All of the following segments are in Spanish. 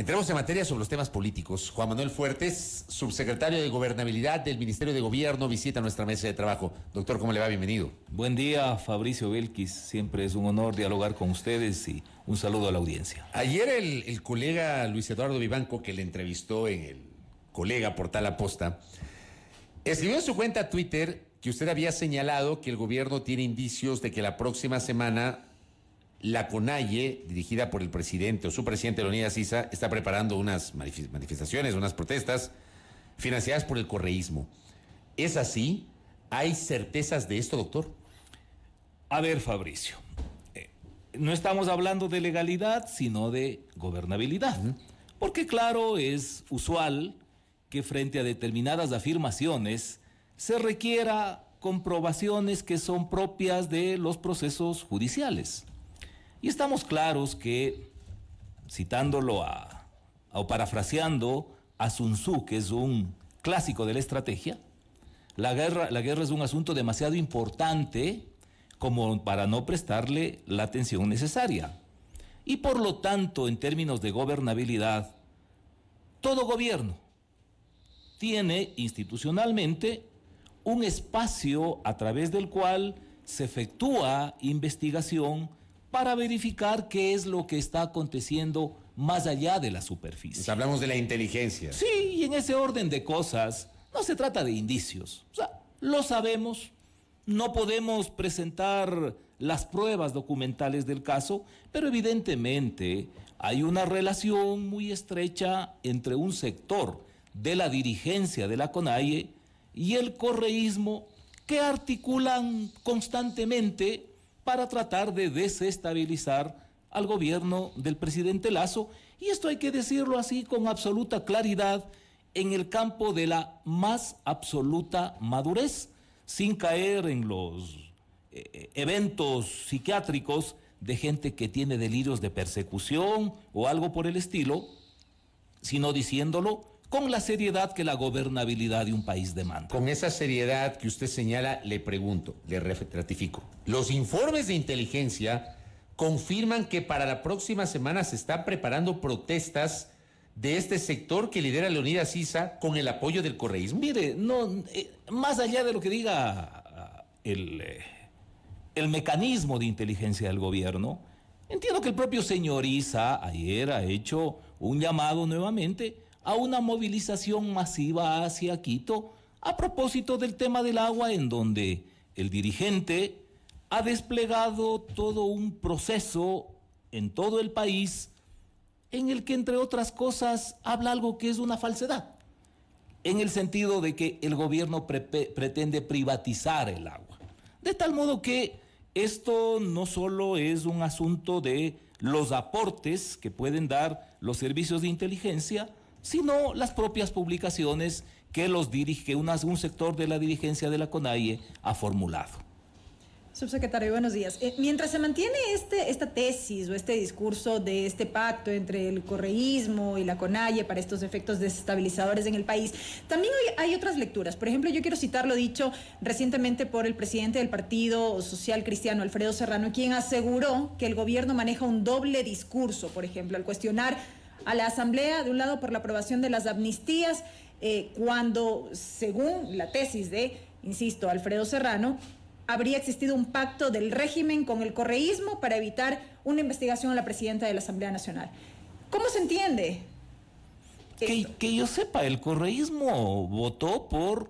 Entremos en materia sobre los temas políticos. Juan Manuel Fuertes, subsecretario de Gobernabilidad del Ministerio de Gobierno, visita nuestra mesa de trabajo. Doctor, ¿cómo le va? Bienvenido. Buen día, Fabricio Belkis. Siempre es un honor dialogar con ustedes y un saludo a la audiencia. Ayer el colega Luis Eduardo Vivanco, que le entrevistó en el colega Portal Aposta, escribió en su cuenta Twitter que usted había señalado que el gobierno tiene indicios de que la próxima semana la Conalle, dirigida por el presidente o su presidente Leonidas sisa está preparando unas manifestaciones, unas protestas financiadas por el correísmo. ¿Es así? ¿Hay certezas de esto, doctor? A ver, Fabricio, eh, no estamos hablando de legalidad, sino de gobernabilidad. Porque claro, es usual que frente a determinadas afirmaciones se requiera comprobaciones que son propias de los procesos judiciales. Y estamos claros que, citándolo o parafraseando a Sun Tzu, que es un clásico de la estrategia, la guerra, la guerra es un asunto demasiado importante como para no prestarle la atención necesaria. Y por lo tanto, en términos de gobernabilidad, todo gobierno tiene institucionalmente un espacio a través del cual se efectúa investigación para verificar qué es lo que está aconteciendo más allá de la superficie. hablamos de la inteligencia. Sí, y en ese orden de cosas, no se trata de indicios. O sea, lo sabemos, no podemos presentar las pruebas documentales del caso, pero evidentemente hay una relación muy estrecha entre un sector de la dirigencia de la CONAIE y el correísmo que articulan constantemente para tratar de desestabilizar al gobierno del presidente Lazo. Y esto hay que decirlo así con absoluta claridad en el campo de la más absoluta madurez, sin caer en los eh, eventos psiquiátricos de gente que tiene delirios de persecución o algo por el estilo, sino diciéndolo con la seriedad que la gobernabilidad de un país demanda. Con esa seriedad que usted señala, le pregunto, le ratifico. Los informes de inteligencia confirman que para la próxima semana se están preparando protestas de este sector que lidera Leonidas Sisa con el apoyo del correísmo. Mire, no, eh, más allá de lo que diga ah, el, eh, el mecanismo de inteligencia del gobierno, entiendo que el propio señor Isa ayer ha hecho un llamado nuevamente a una movilización masiva hacia Quito a propósito del tema del agua en donde el dirigente ha desplegado todo un proceso en todo el país en el que, entre otras cosas, habla algo que es una falsedad, en el sentido de que el gobierno pretende privatizar el agua. De tal modo que esto no solo es un asunto de los aportes que pueden dar los servicios de inteligencia, sino las propias publicaciones que los dirige un sector de la dirigencia de la CONAIE ha formulado. Subsecretario, buenos días. Eh, mientras se mantiene este, esta tesis o este discurso de este pacto entre el correísmo y la CONAIE para estos efectos desestabilizadores en el país, también hay, otras lecturas. Por ejemplo, yo quiero citar lo dicho recientemente por el presidente del Partido Social Cristiano, Alfredo Serrano, quien aseguró que el gobierno maneja un doble discurso, por ejemplo, al cuestionar a la Asamblea, de un lado por la aprobación de las amnistías, eh, cuando, según la tesis de, insisto, Alfredo Serrano, habría existido un pacto del régimen con el correísmo para evitar una investigación a la presidenta de la Asamblea Nacional. ¿Cómo se entiende? que, yo sepa, el correísmo votó por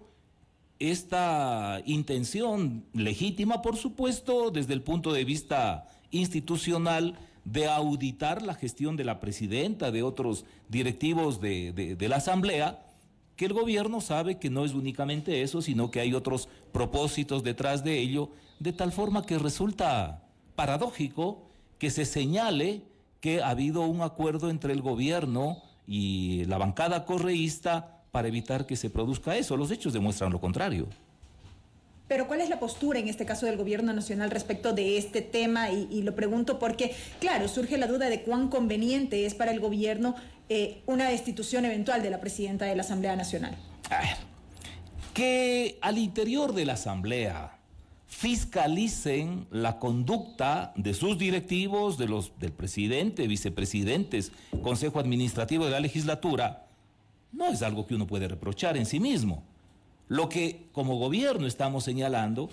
esta intención legítima, por supuesto, desde el punto de vista institucional, de auditar la gestión de la presidenta, de otros directivos de, la Asamblea, que el gobierno sabe que no es únicamente eso, sino que hay otros propósitos detrás de ello, de tal forma que resulta paradójico que se señale que ha habido un acuerdo entre el gobierno y la bancada correísta para evitar que se produzca eso. Los hechos demuestran lo contrario. Pero ¿cuál es la postura en este caso del gobierno nacional respecto de este tema? Y, lo pregunto porque, claro, surge la duda de cuán conveniente es para el gobierno eh, una destitución eventual de la presidenta de la Asamblea Nacional. que al interior de la Asamblea fiscalicen la conducta de sus directivos, de los, del presidente, vicepresidentes, Consejo Administrativo de la Legislatura, no es algo que uno puede reprochar en sí mismo. Lo que como gobierno estamos señalando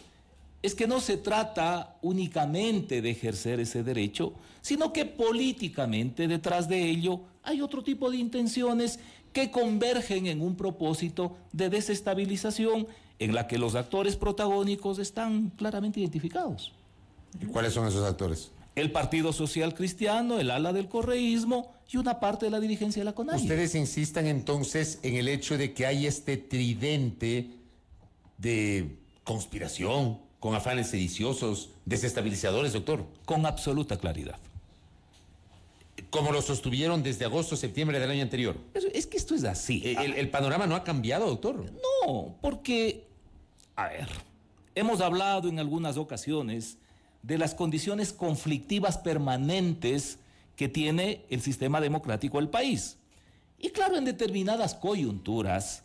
es que no se trata únicamente de ejercer ese derecho, sino que políticamente detrás de ello hay otro tipo de intenciones que convergen en un propósito de desestabilización en la que los actores protagónicos están claramente identificados. ¿Y cuáles son esos actores? El Partido Social Cristiano, el ala del correísmo, y una parte de la dirigencia de la CONAIE. Ustedes insistan entonces en el hecho de que hay este tridente de conspiración, con afanes sediciosos, desestabilizadores, doctor. Con absoluta claridad. Como lo sostuvieron desde agosto, septiembre del año anterior. es que esto es así. El, el panorama no ha cambiado, doctor. No, porque, a ver, hemos hablado en algunas ocasiones de las condiciones conflictivas permanentes que tiene el sistema democrático del país. Y claro, en determinadas coyunturas,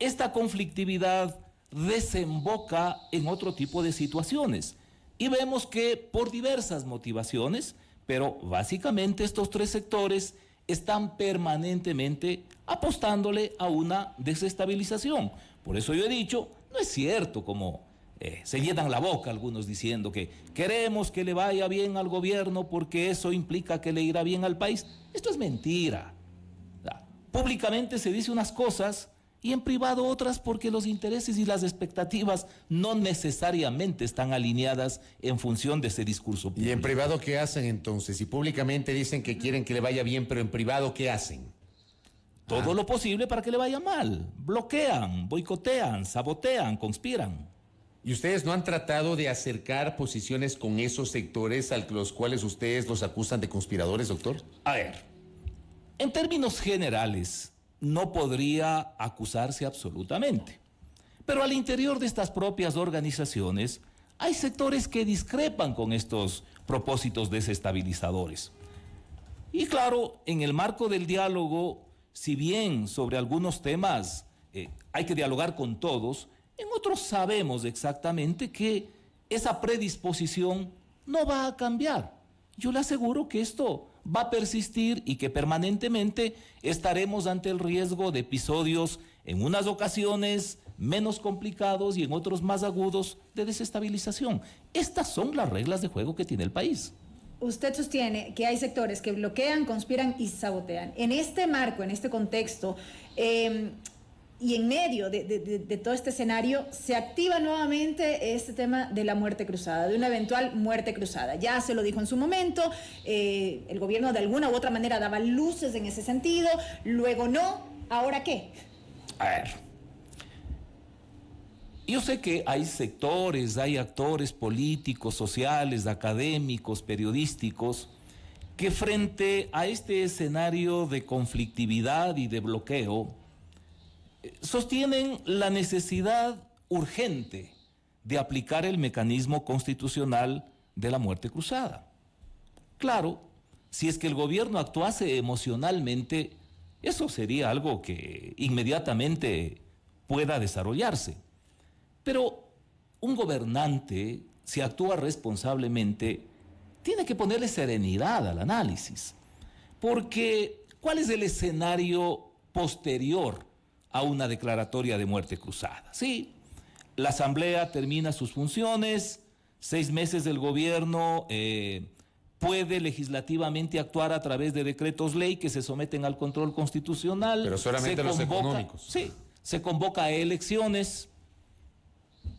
esta conflictividad desemboca en otro tipo de situaciones. Y vemos que por diversas motivaciones, pero básicamente estos tres sectores están permanentemente apostándole a una desestabilización. Por eso yo he dicho, no es cierto como eh, se llenan la boca algunos diciendo que queremos que le vaya bien al gobierno porque eso implica que le irá bien al país. Esto es mentira. Públicamente se dice unas cosas y en privado otras porque los intereses y las expectativas no necesariamente están alineadas en función de ese discurso. Público. ¿Y en privado qué hacen entonces? Si públicamente dicen que quieren que le vaya bien, pero en privado ¿qué hacen? Todo ah. lo posible para que le vaya mal. Bloquean, boicotean, sabotean, conspiran. ¿Y ustedes no han tratado de acercar posiciones con esos sectores a los cuales ustedes los acusan de conspiradores, doctor? A ver, en términos generales, no podría acusarse absolutamente. Pero al interior de estas propias organizaciones hay sectores que discrepan con estos propósitos desestabilizadores. Y claro, en el marco del diálogo, si bien sobre algunos temas eh, hay que dialogar con todos, en otros sabemos exactamente que esa predisposición no va a cambiar. Yo le aseguro que esto va a persistir y que permanentemente estaremos ante el riesgo de episodios en unas ocasiones menos complicados y en otros más agudos de desestabilización. Estas son las reglas de juego que tiene el país. Usted sostiene que hay sectores que bloquean, conspiran y sabotean. En este marco, en este contexto, eh, y en medio de, todo este escenario se activa nuevamente este tema de la muerte cruzada, de una eventual muerte cruzada. Ya se lo dijo en su momento, eh, el gobierno de alguna u otra manera daba luces en ese sentido, luego no, ahora qué. A ver, yo sé que hay sectores, hay actores políticos, sociales, académicos, periodísticos, que frente a este escenario de conflictividad y de bloqueo, sostienen la necesidad urgente de aplicar el mecanismo constitucional de la muerte cruzada. Claro, si es que el gobierno actuase emocionalmente, eso sería algo que inmediatamente pueda desarrollarse. Pero un gobernante, si actúa responsablemente, tiene que ponerle serenidad al análisis. Porque, ¿cuál es el escenario posterior a una declaratoria de muerte cruzada. Sí, la Asamblea termina sus funciones, seis meses del gobierno eh, puede legislativamente actuar a través de decretos ley que se someten al control constitucional. Pero solamente los económicos. Sí, se convoca a elecciones.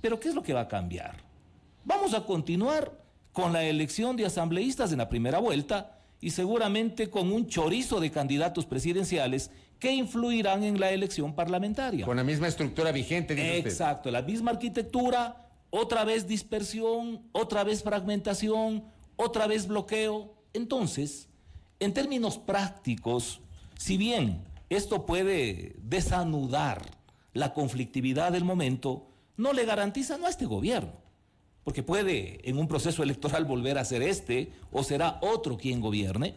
Pero ¿qué es lo que va a cambiar? Vamos a continuar con la elección de asambleístas en la primera vuelta y seguramente con un chorizo de candidatos presidenciales que influirán en la elección parlamentaria. Con la misma estructura vigente, dice Exacto, la misma arquitectura, otra vez dispersión, otra vez fragmentación, otra vez bloqueo. Entonces, en términos prácticos, si bien esto puede desanudar la conflictividad del momento, no le garantiza a este gobierno, porque puede en un proceso electoral volver a ser este o será otro quien gobierne.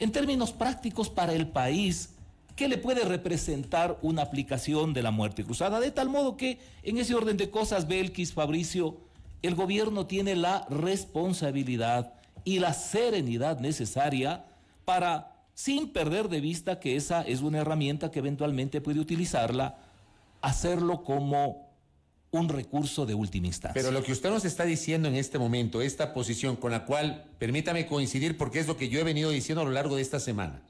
En términos prácticos para el país, ¿Qué le puede representar una aplicación de la muerte cruzada? De tal modo que, en ese orden de cosas, Belkis, Fabricio, el gobierno tiene la responsabilidad y la serenidad necesaria para, sin perder de vista que esa es una herramienta que eventualmente puede utilizarla, hacerlo como un recurso de última instancia. Pero lo que usted nos está diciendo en este momento, esta posición con la cual, permítame coincidir porque es lo que yo he venido diciendo a lo largo de esta semana,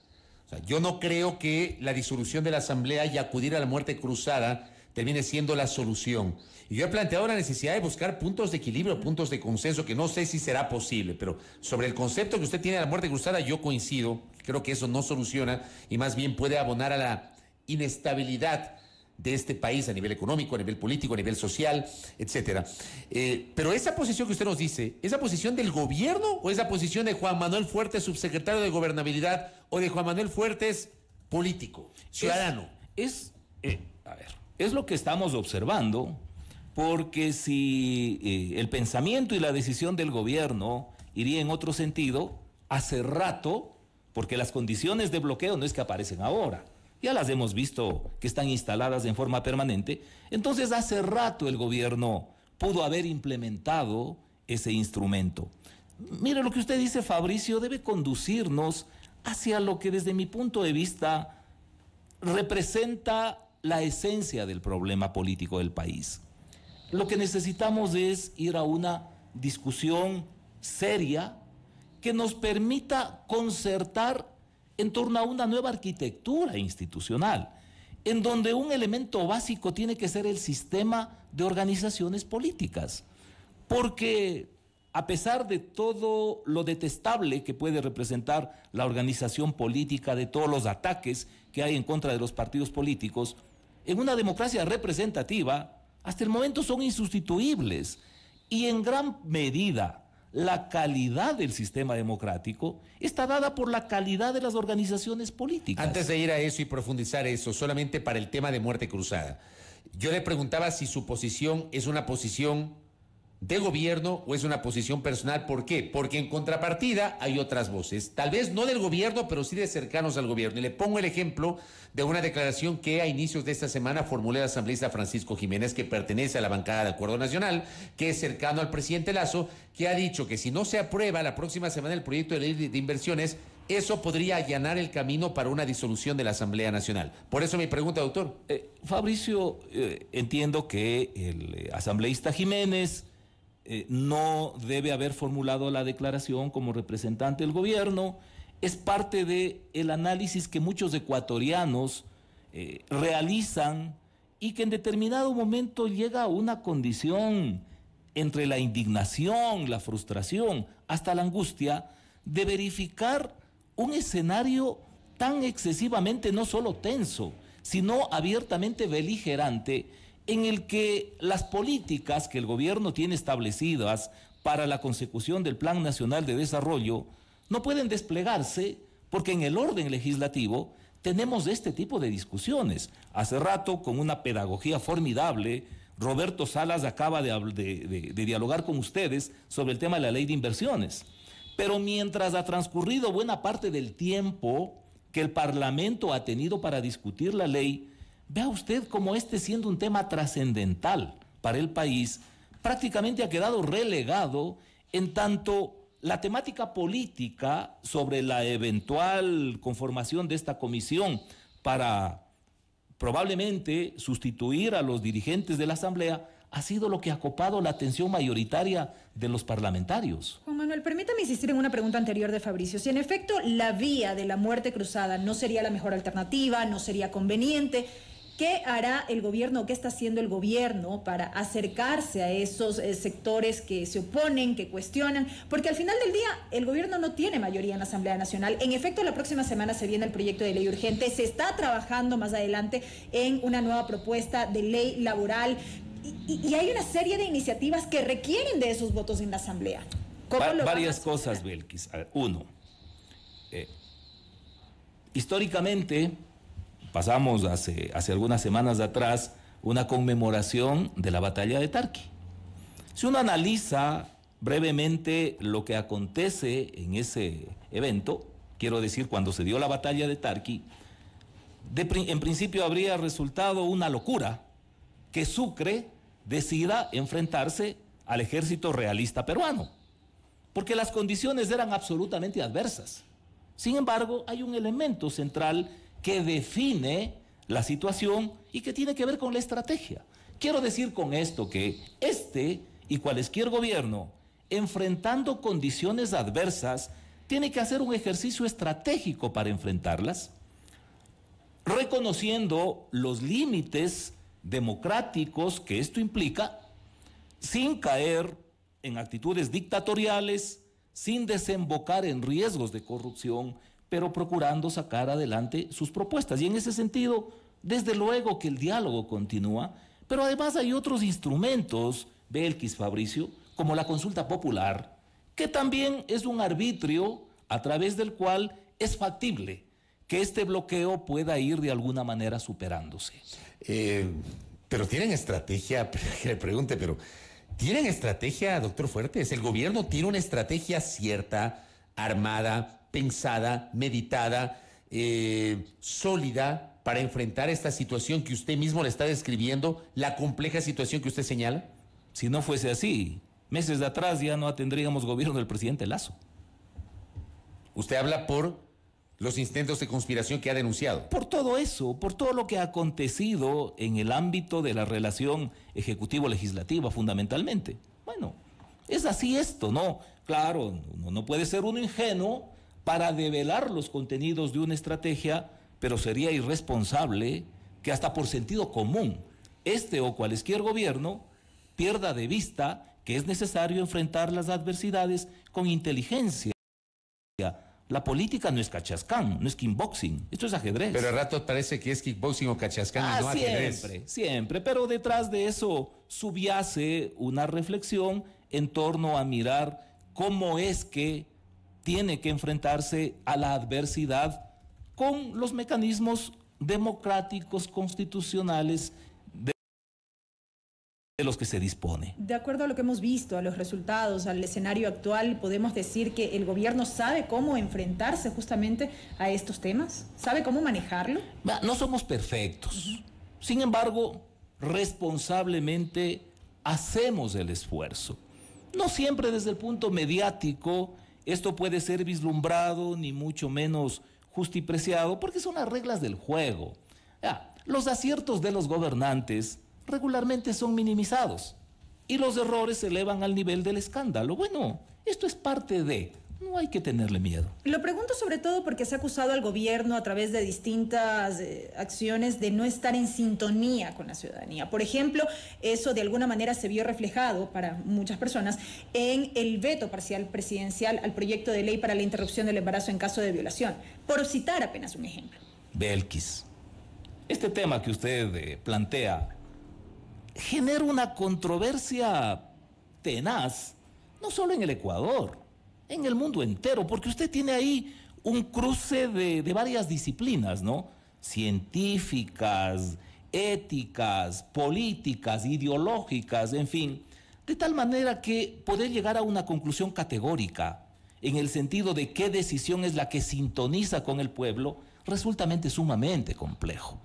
yo no creo que la disolución de la Asamblea y acudir a la muerte cruzada termine siendo la solución. Y yo he planteado la necesidad de buscar puntos de equilibrio, puntos de consenso, que no sé si será posible, pero sobre el concepto que usted tiene de la muerte cruzada, yo coincido, creo que eso no soluciona y más bien puede abonar a la inestabilidad de este país a nivel económico, a nivel político, a nivel social, etcétera. Eh, pero esa posición que usted nos dice, ¿esa posición del gobierno o esa posición de Juan Manuel Fuertes, subsecretario de Gobernabilidad, o de Juan Manuel Fuertes, político, ciudadano? Es, eh, a ver, es lo que estamos observando, porque si eh, el pensamiento y la decisión del gobierno iría en otro sentido, hace rato, porque las condiciones de bloqueo no es que aparecen ahora ya las hemos visto que están instaladas en forma permanente, entonces hace rato el gobierno pudo haber implementado ese instrumento. Mire, lo que usted dice, Fabricio, debe conducirnos hacia lo que desde mi punto de vista representa la esencia del problema político del país. Lo que necesitamos es ir a una discusión seria que nos permita concertar en torno a una nueva arquitectura institucional, en donde un elemento básico tiene que ser el sistema de organizaciones políticas, porque a pesar de todo lo detestable que puede representar la organización política, de todos los ataques que hay en contra de los partidos políticos, en una democracia representativa, hasta el momento son insustituibles y en gran medida la calidad del sistema democrático está dada por la calidad de las organizaciones políticas. Antes de ir a eso y profundizar eso, solamente para el tema de muerte cruzada, yo le preguntaba si su posición es una posición de gobierno o es una posición personal. ¿Por qué? Porque en contrapartida hay otras voces, tal vez no del gobierno, pero sí de cercanos al gobierno. Y le pongo el ejemplo de una declaración que a inicios de esta semana formuló el asambleísta Francisco Jiménez, que pertenece a la bancada de Acuerdo Nacional, que es cercano al presidente Lazo, que ha dicho que si no se aprueba la próxima semana el proyecto de ley de inversiones, eso podría allanar el camino para una disolución de la Asamblea Nacional. Por eso mi pregunta, doctor. Eh, Fabricio, eh, entiendo que el eh, asambleísta Jiménez eh, no debe haber formulado la declaración como representante del gobierno, es parte del el análisis que muchos ecuatorianos eh, realizan y que en determinado momento llega a una condición entre la indignación, la frustración, hasta la angustia, de verificar un escenario tan excesivamente no solo tenso, sino abiertamente beligerante en el que las políticas que el gobierno tiene establecidas para la consecución del Plan Nacional de Desarrollo no pueden desplegarse porque en el orden legislativo tenemos este tipo de discusiones. Hace rato, con una pedagogía formidable, Roberto Salas acaba de, dialogar con ustedes sobre el tema de la ley de inversiones. Pero mientras ha transcurrido buena parte del tiempo que el Parlamento ha tenido para discutir la ley, Vea usted como este siendo un tema trascendental para el país, prácticamente ha quedado relegado en tanto la temática política sobre la eventual conformación de esta comisión para probablemente sustituir a los dirigentes de la Asamblea ha sido lo que ha copado la atención mayoritaria de los parlamentarios. Juan Manuel, permítame insistir en una pregunta anterior de Fabricio. Si en efecto la vía de la muerte cruzada no sería la mejor alternativa, no sería conveniente, ¿Qué hará el gobierno, qué está haciendo el gobierno para acercarse a esos eh, sectores que se oponen, que cuestionan? Porque al final del día el gobierno no tiene mayoría en la Asamblea Nacional. En efecto, la próxima semana se viene el proyecto de ley urgente. Se está trabajando más adelante en una nueva propuesta de ley laboral. Y, hay una serie de iniciativas que requieren de esos votos en la Asamblea. varias cosas, Belkis. uno, eh, históricamente pasamos hace, algunas semanas atrás una conmemoración de la batalla de Tarqui. Si uno analiza brevemente lo que acontece en ese evento, quiero decir, cuando se dio la batalla de Tarqui, en principio habría resultado una locura que Sucre decida enfrentarse al ejército realista peruano, porque las condiciones eran absolutamente adversas. Sin embargo, hay un elemento central que define la situación y que tiene que ver con la estrategia. Quiero decir con esto que este y cualquier gobierno, enfrentando condiciones adversas, tiene que hacer un ejercicio estratégico para enfrentarlas, reconociendo los límites democráticos que esto implica, sin caer en actitudes dictatoriales, sin desembocar en riesgos de corrupción, pero procurando sacar adelante sus propuestas. Y en ese sentido, desde luego que el diálogo continúa, pero además hay otros instrumentos, Belkis Fabricio, como la consulta popular, que también es un arbitrio a través del cual es factible que este bloqueo pueda ir de alguna manera superándose. Eh, pero tienen estrategia, que le pregunte, pero ¿tienen estrategia, doctor Fuertes? ¿El gobierno tiene una estrategia cierta, armada, pensada, meditada, eh, sólida para enfrentar esta situación que usted mismo le está describiendo, la compleja situación que usted señala? Si no fuese así, meses de atrás ya no tendríamos gobierno del presidente Lazo. Usted habla por los intentos de conspiración que ha denunciado. Por todo eso, por todo lo que ha acontecido en el ámbito de la relación ejecutivo-legislativa, fundamentalmente. Bueno, es así esto, ¿no? Claro, uno no puede ser uno ingenuo para develar los contenidos de una estrategia, pero sería irresponsable que hasta por sentido común este o cualquier gobierno pierda de vista que es necesario enfrentar las adversidades con inteligencia. La política no es cachascán, no es kickboxing, esto es ajedrez. Pero a rato parece que es kickboxing o cachascán y ah, no siempre, ajedrez. Siempre, siempre, pero detrás de eso subyace una reflexión en torno a mirar cómo es que tiene que enfrentarse a la adversidad con los mecanismos democráticos constitucionales de los que se dispone. De acuerdo a lo que hemos visto, a los resultados, al escenario actual, ¿podemos decir que el gobierno sabe cómo enfrentarse justamente a estos temas? ¿Sabe cómo manejarlo? No somos perfectos. Sin embargo, responsablemente hacemos el esfuerzo. No siempre desde el punto mediático esto puede ser vislumbrado, ni mucho menos justipreciado, porque son las reglas del juego. los aciertos de los gobernantes regularmente son minimizados y los errores se elevan al nivel del escándalo. Bueno, esto es parte de no hay que tenerle miedo. Lo pregunto sobre todo porque se ha acusado al gobierno a través de distintas eh, acciones de no estar en sintonía con la ciudadanía. Por ejemplo, eso de alguna manera se vio reflejado para muchas personas en el veto parcial presidencial al proyecto de ley para la interrupción del embarazo en caso de violación, por citar apenas un ejemplo. Belkis, este tema que usted eh, plantea genera una controversia tenaz, no solo en el Ecuador, en el mundo entero, porque usted tiene ahí un cruce de, varias disciplinas, ¿no? Científicas, éticas, políticas, ideológicas, en fin, de tal manera que poder llegar a una conclusión categórica en el sentido de qué decisión es la que sintoniza con el pueblo resulta sumamente complejo.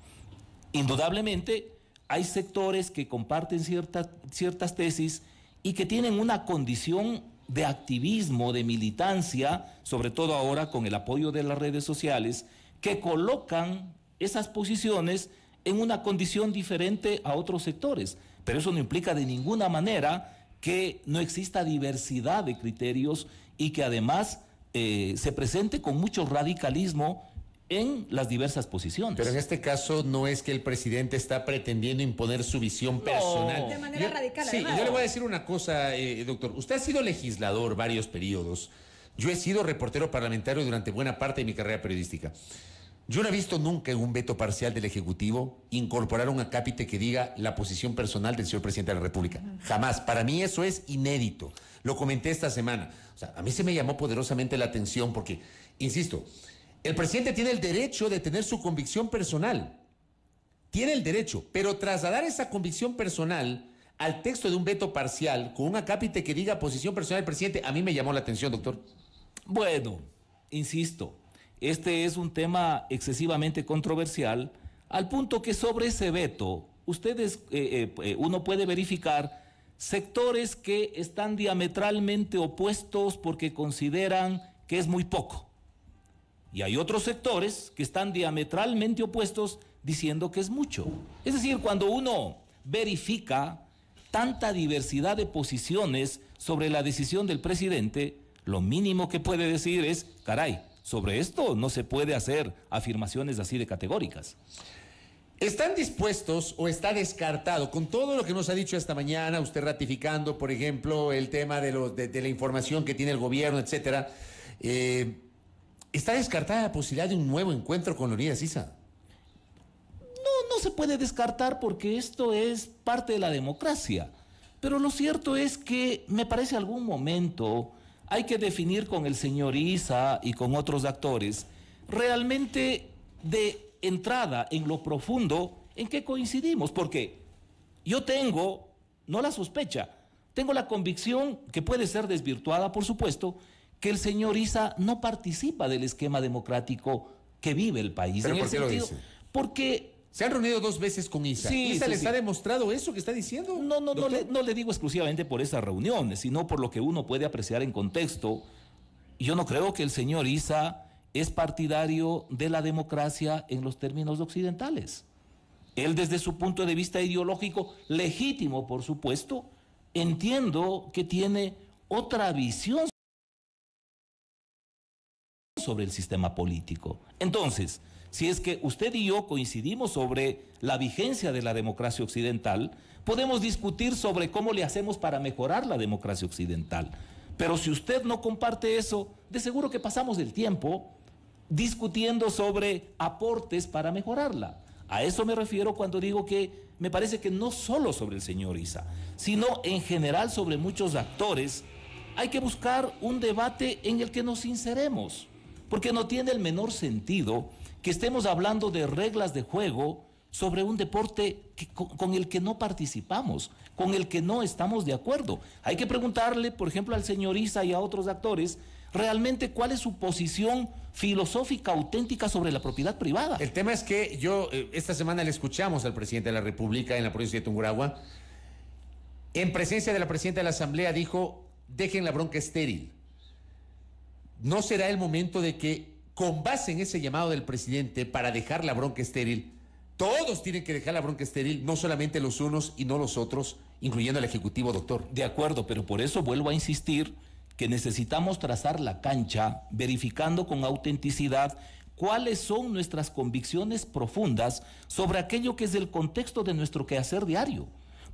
Indudablemente, hay sectores que comparten ciertas tesis y que tienen una condición de activismo, de militancia, sobre todo ahora con el apoyo de las redes sociales, que colocan esas posiciones en una condición diferente a otros sectores. Pero eso no implica de ninguna manera que no exista diversidad de criterios y que además eh, se presente con mucho radicalismo en las diversas posiciones. Pero en este caso no es que el presidente está pretendiendo imponer su visión personal. De manera radical. Sí, yo le voy a decir una cosa, eh, doctor. Usted ha sido legislador varios periodos. Yo he sido reportero parlamentario durante buena parte de mi carrera periodística. Yo no he visto nunca en un veto parcial del Ejecutivo incorporar un acápite que diga la posición personal del señor presidente de la República. Jamás. Para mí eso es inédito. Lo comenté esta semana. O sea, a mí se me llamó poderosamente la atención porque, insisto, el presidente tiene el derecho de tener su convicción personal. Tiene el derecho, pero trasladar esa convicción personal al texto de un veto parcial con un acápite que diga posición personal del presidente, a mí me llamó la atención, doctor. Bueno, insisto, este es un tema excesivamente controversial, al punto que sobre ese veto, ustedes, eh, eh, eh, uno puede verificar sectores que están diametralmente opuestos porque consideran que es muy poco. Y hay otros sectores que están diametralmente opuestos diciendo que es mucho. Es decir, cuando uno verifica tanta diversidad de posiciones sobre la decisión del presidente, lo mínimo que puede decir es, caray, sobre esto no se puede hacer afirmaciones así de categóricas. ¿Están dispuestos o está descartado con todo lo que nos ha dicho esta mañana, usted ratificando, por ejemplo, el tema de, la información que tiene el gobierno, etcétera? Eh, ¿Está descartada la posibilidad de un nuevo encuentro con Leonidas Isa? No, no se puede descartar porque esto es parte de la democracia. Pero lo cierto es que me parece algún momento hay que definir con el señor Isa y con otros actores realmente de entrada en lo profundo en qué coincidimos. Porque yo tengo, no la sospecha, tengo la convicción que puede ser desvirtuada, por supuesto, que el señor Isa no participa del esquema democrático que vive el país. por qué lo dice? Porque se han reunido dos veces con Isa. Sí, ¿Isa les ha demostrado eso que está diciendo? No, no, no le, no le digo exclusivamente por esas reuniones, sino por lo que uno puede apreciar en contexto. Yo no creo que el señor Isa es partidario de la democracia en los términos occidentales. Él desde su punto de vista ideológico, legítimo por supuesto, entiendo que tiene otra visión sobre el sistema político. Entonces, si es que usted y yo coincidimos sobre la vigencia de la democracia occidental, podemos discutir sobre cómo le hacemos para mejorar la democracia occidental. Pero si usted no comparte eso, de seguro que pasamos el tiempo discutiendo sobre aportes para mejorarla. A eso me refiero cuando digo que me parece que no solo sobre el señor Isa, sino en general sobre muchos actores, hay que buscar un debate en el que nos inseremos porque no tiene el menor sentido que estemos hablando de reglas de juego sobre un deporte con, el que no participamos, con el que no estamos de acuerdo. Hay que preguntarle, por ejemplo, al señor Isa y a otros actores, realmente cuál es su posición filosófica auténtica sobre la propiedad privada. El tema es que yo, eh, esta semana le escuchamos al presidente de la República en la provincia de Tunguragua, en presencia de la presidenta de la Asamblea dijo, dejen la bronca estéril. ¿no será el momento de que, con base en ese llamado del presidente para dejar la bronca estéril, todos tienen que dejar la bronca estéril, no solamente los unos y no los otros, incluyendo al Ejecutivo, doctor? De acuerdo, pero por eso vuelvo a insistir que necesitamos trazar la cancha, verificando con autenticidad cuáles son nuestras convicciones profundas sobre aquello que es el contexto de nuestro quehacer diario.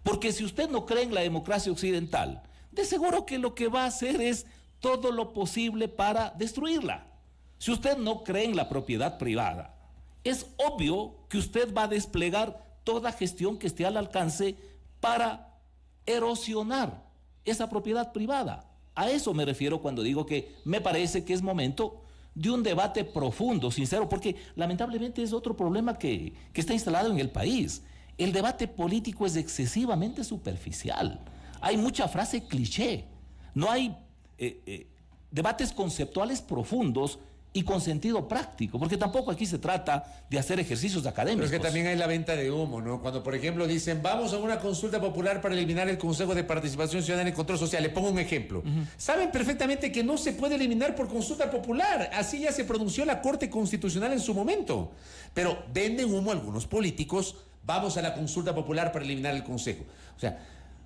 Porque si usted no cree en la democracia occidental, de seguro que lo que va a hacer es todo lo posible para destruirla. Si usted no cree en la propiedad privada, es obvio que usted va a desplegar toda gestión que esté al alcance para erosionar esa propiedad privada. A eso me refiero cuando digo que me parece que es momento de un debate profundo, sincero, porque lamentablemente es otro problema que, que está instalado en el país. El debate político es excesivamente superficial. Hay mucha frase cliché. No hay eh, eh, debates conceptuales profundos y con sentido práctico, porque tampoco aquí se trata de hacer ejercicios académicos. Pero es que también hay la venta de humo, ¿no? Cuando, por ejemplo, dicen, vamos a una consulta popular para eliminar el Consejo de Participación Ciudadana y Control Social. Le pongo un ejemplo. Saben perfectamente que no se puede eliminar por consulta popular. Así ya se pronunció la Corte Constitucional en su momento. Pero venden humo algunos políticos, vamos a la consulta popular para eliminar el Consejo. O sea,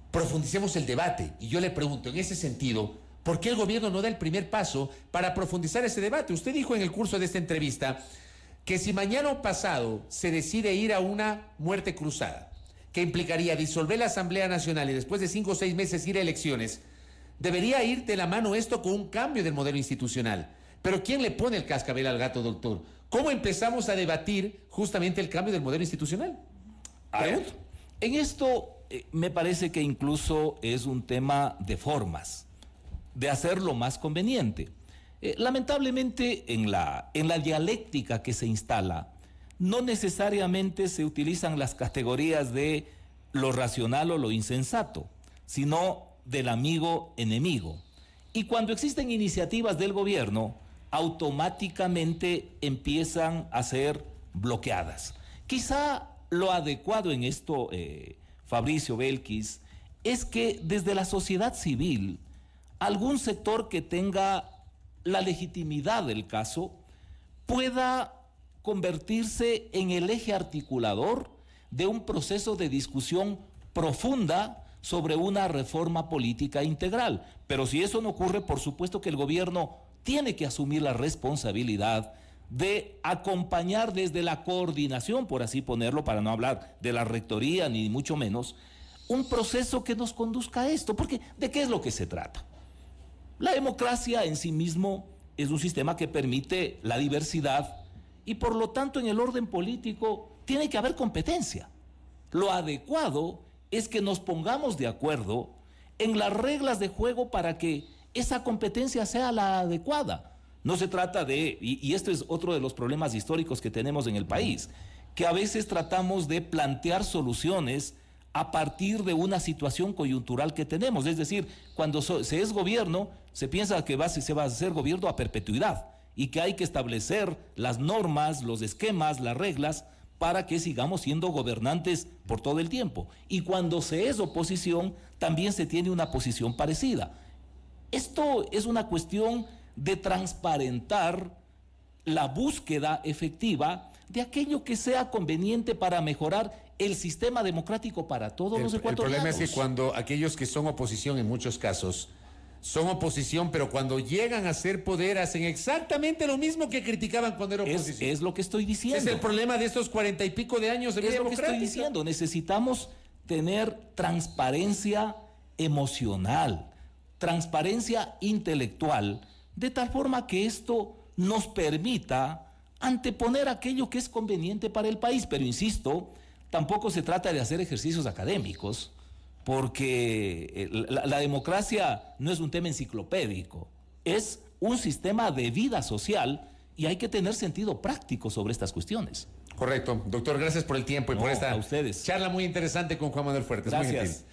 profundicemos el debate. Y yo le pregunto, en ese sentido, ¿Por qué el gobierno no da el primer paso para profundizar ese debate? Usted dijo en el curso de esta entrevista que si mañana o pasado se decide ir a una muerte cruzada, que implicaría disolver la Asamblea Nacional y después de cinco o seis meses ir a elecciones, debería ir de la mano esto con un cambio del modelo institucional. Pero ¿quién le pone el cascabel al gato, doctor? ¿Cómo empezamos a debatir justamente el cambio del modelo institucional? en esto eh, me parece que incluso es un tema de formas de hacer lo más conveniente. Eh, lamentablemente, en la, en la dialéctica que se instala, no necesariamente se utilizan las categorías de lo racional o lo insensato, sino del amigo enemigo. Y cuando existen iniciativas del gobierno, automáticamente empiezan a ser bloqueadas. Quizá lo adecuado en esto, eh, Fabricio Belkis, es que desde la sociedad civil algún sector que tenga la legitimidad del caso pueda convertirse en el eje articulador de un proceso de discusión profunda sobre una reforma política integral. Pero si eso no ocurre, por supuesto que el gobierno tiene que asumir la responsabilidad de acompañar desde la coordinación, por así ponerlo, para no hablar de la rectoría ni mucho menos, un proceso que nos conduzca a esto, porque ¿de qué es lo que se trata? La democracia en sí mismo es un sistema que permite la diversidad y por lo tanto en el orden político tiene que haber competencia. Lo adecuado es que nos pongamos de acuerdo en las reglas de juego para que esa competencia sea la adecuada. No se trata de, y, y esto es otro de los problemas históricos que tenemos en el país, que a veces tratamos de plantear soluciones a partir de una situación coyuntural que tenemos. Es decir, cuando se es gobierno, se piensa que se va a hacer gobierno a perpetuidad y que hay que establecer las normas, los esquemas, las reglas para que sigamos siendo gobernantes por todo el tiempo. Y cuando se es oposición, también se tiene una posición parecida. Esto es una cuestión de transparentar la búsqueda efectiva de aquello que sea conveniente para mejorar el sistema democrático para todos los ecuatorianos. El problema es que cuando aquellos que son oposición en muchos casos son oposición, pero cuando llegan a ser poder hacen exactamente lo mismo que criticaban cuando era oposición. Es, lo que estoy diciendo. Es el problema de estos cuarenta y pico de años de vida Es lo que estoy diciendo. Necesitamos tener transparencia emocional, transparencia intelectual, de tal forma que esto nos permita anteponer aquello que es conveniente para el país. Pero insisto, Tampoco se trata de hacer ejercicios académicos, porque eh, la, democracia no es un tema enciclopédico, es un sistema de vida social y hay que tener sentido práctico sobre estas cuestiones. Correcto. Doctor, gracias por el tiempo y por esta a ustedes. charla muy interesante con Juan Manuel Fuerte. Gracias. Muy